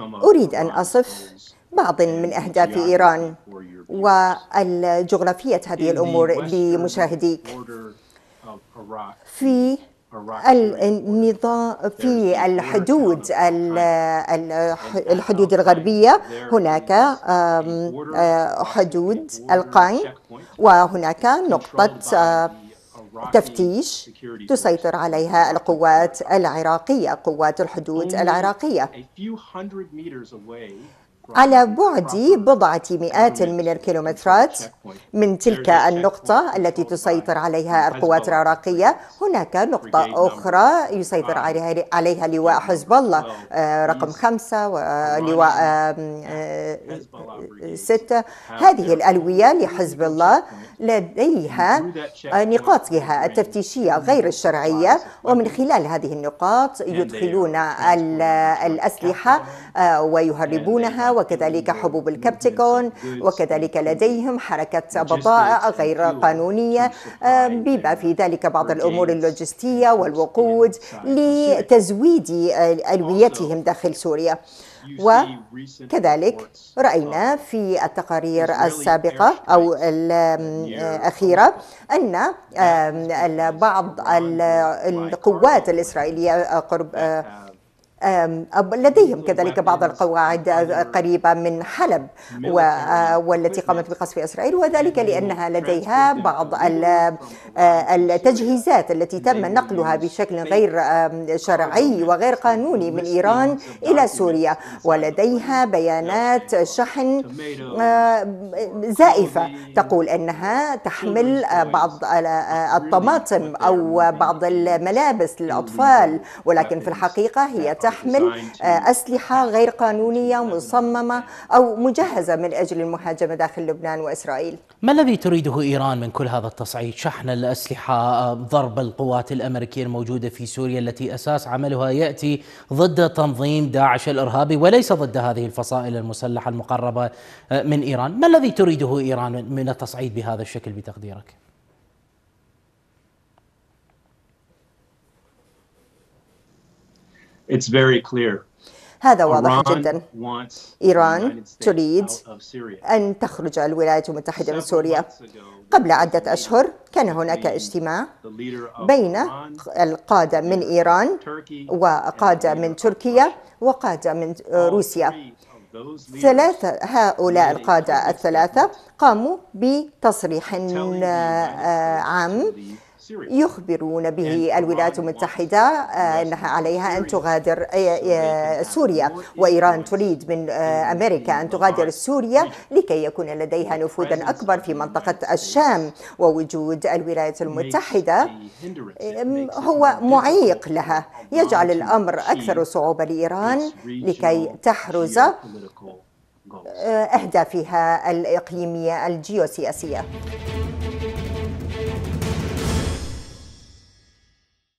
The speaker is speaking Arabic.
أريد أن أصف بعض من أهداف إيران وجغرافية هذه الأمور لمشاهديك في النظام في الحدود الحدود الغربية هناك آه، حدود القاين وهناك نقطة آه، تفتيش تسيطر عليها القوات العراقية قوات الحدود العراقية على بعد بضعة مئات من الكيلومترات من تلك النقطة التي تسيطر عليها القوات العراقية هناك نقطة أخرى يسيطر عليها, لواء حزب الله آه، رقم خمسة ولواء آه، آه، ستة هذه الألوية لحزب الله لديها نقاطها التفتيشية غير الشرعية ومن خلال هذه النقاط يدخلون الأسلحة ويهربونها وكذلك حبوب الكابتيكون وكذلك لديهم حركة بضائع غير قانونية آه، بما في ذلك بعض الأمور اللوجستية والوقود لتزويد آه، ألويتهم داخل سوريا وكذلك رأينا في التقارير السابقة أو آه، الأخيرة أن بعض القوات الإسرائيلية قرب لديهم كذلك بعض القواعد أيوة. قريبة من حلب آه، والتي قامت بقصف إسرائيل وذلك لأنها لديها بعض آه، التجهيزات التي تم نقلها بشكل غير شرعي وغير قانوني من إيران إلى سوريا ولديها بيانات شحن آه، زائفة تقول أنها تحمل بعض الطماطم أو بعض الملابس للأطفال ولكن في الحقيقة هي تحمل تحمل آه، أسلحة غير قانونية مصممة أو مجهزة من أجل المهاجمة داخل لبنان وإسرائيل ما الذي تريده إيران من كل هذا التصعيد شحن الأسلحة آه، ضرب القوات الأمريكية الموجودة في سوريا التي أساس عملها يأتي ضد تنظيم داعش الإرهابي وليس ضد هذه الفصائل المسلحة المقربة آه، من إيران ما الذي تريده إيران من التصعيد بهذا الشكل بتقديرك؟ It's very clear. هذا واضح جدا إيران تريد أن تخرج الولايات المتحدة من سوريا قبل عدة أشهر كان هناك اجتماع بين القادة من إيران وقادة من تركيا وقادة من روسيا ثلاثة هؤلاء القادة الثلاثة قاموا بتصريح آه، آه، عام يخبرون به الولايات المتحدة آه، أنها عليها أن تغادر آه، آه، سوريا وإيران تريد من أمريكا أن تغادر سوريا لكي يكون لديها نفوذا أكبر في منطقة الشام ووجود الولايات المتحدة هو معيق لها يجعل الأمر أكثر صعوبة لإيران لكي تحرز أهدافها الإقليمية الجيوسياسية